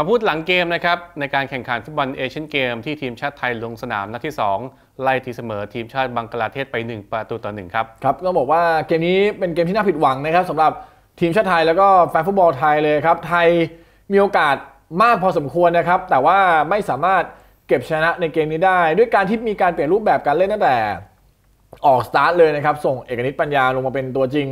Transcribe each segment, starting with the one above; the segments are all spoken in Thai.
มาพูดหลังเกมนะครับ ในการแข่งขันฟุตบอลเอเชียนเกม ที่ทีมชาติไทยลงสนาม นัดที่ 2 ไล่ทีเสมอทีมชาติบังกลาเทศไป 1 ประตูต่อ1ครับ ครับต้องบอกว่าเกมนี้เป็นเกมที่น่าผิดหวังนะครับสำหรับทีมชาติไทยแล้วก็แฟนฟุตบอลไทยเลยครับ ไทยมีโอกาสมากพอสมควรนะครับ แต่ว่าไม่สามารถเก็บชนะในเกมนี้ได้ ด้วยการที่มีการเปลี่ยนรูปแบบการเล่นตั้งแต่ออกสตาร์ทเลยนะครับส่งเอกนิตปัญญาลงมาเป็นตัวจริง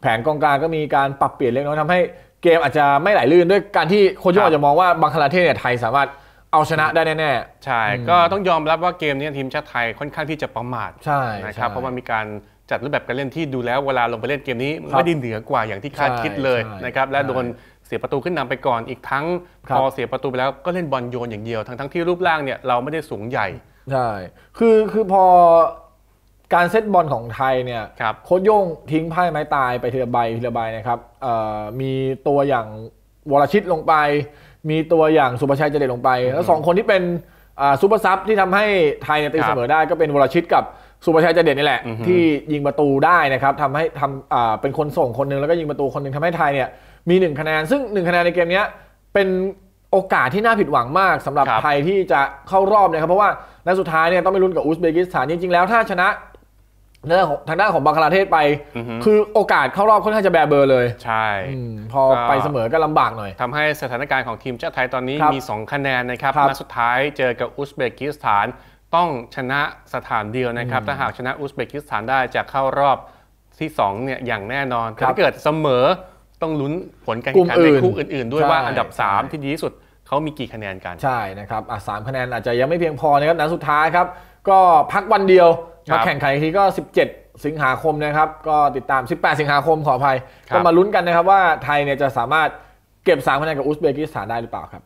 แผนกองกลางก็มีการปรับเปลี่ยนเล็กน้อยทำให้เกมอาจจะไม่ไหลลื่นด้วยการที่โคนชโ่อาจจะมองว่าบางคลาเทศเนี่ยไทยสามารถเอาชนะได้แน่ๆใช่ก็ต้องยอมรับว่าเกมนี้ทีมชาติไทยค่อนข้างที่จะประมาทใช่นะครับเพราะมันมีการจัดรูปแบบการเล่นที่ดูแล้วเวลาลงไปเล่นเกมนี้ไม่ดีเหนือกว่าอย่างที่คาดคิดเลยนะครับ และโดนเสียประตูขึ้นนำไปก่อนอีกทั้ง พอเสียประตูไปแล้วก็เล่นบอลโยนอย่างเดียวทั้งทั้งที่รูปร่างเนี่ยเราไม่ได้สูงใหญ่ใช่คือคือพอการเซตบอลของไทยเนี่ยโค้ชโย่งทิ้งไพ่ไม้ตายไปทีละใบทีละใบนะครับมีตัวอย่างวรชิตลงไป มีตัวอย่างสุภชัยเจเดญลงไป แล้วสองคนที่เป็นซูเปอร์ซับที่ทำให้ไทยเนี่ยตีเสมอได้ก็เป็นวรชิตกับสุภชัยเจเดญนี่แหละที่ยิงประตูได้นะครับทำให้ทำเป็นคนส่งคนนึงแล้วก็ยิงประตูคนนึงทำให้ไทยเนี่ยมีหนึ่งคะแนนซึ่งหนึ่งคะแนนในเกมนี้เป็นโอกาสที่น่าผิดหวังมากสำหรับไทยที่จะเข้ารอบนะครับเพราะว่าในสุดท้ายเนี่ยต้องไปลุ้นกับอุซเบกิสถานจริงๆแล้ว ถ้าชนะทางด้านของบังคลาเทศไป คือโอกาสเข้ารอบค่อนข้างจะแบเบอร์เลยใช่พอไปเสมอก็ลำบากหน่อยทำให้สถานการณ์ของทีมชาติไทยตอนนี้มี 2 คะแนนนะครับมาสุดท้ายเจอกับอุซเบกิสถานต้องชนะสถานเดียวนะครับ ถ้าหากชนะอุซเบกิสถานได้จะเข้ารอบที่2เนี่ยอย่างแน่นอนถ้าเกิดเสมอต้องลุ้นผลการแข่งขันในคู่อื่นๆด้วยว่าอันดับ 3 ที่ดีที่สุดเขามีกี่คะแนนกันใช่นะครับสามคะแนนอาจจะยังไม่เพียงพอนะครับนัดสุดท้ายครับก็พักวันเดียวมาแข่งขันอีกทีก็ 17 สิงหาคมนะครับ ก็ติดตาม 18 สิงหาคมขออภัย ก็มาลุ้นกันนะครับว่าไทยเนี่ยจะสามารถเก็บ3คะแนนกับอุซเบกิสถานได้หรือเปล่าครับ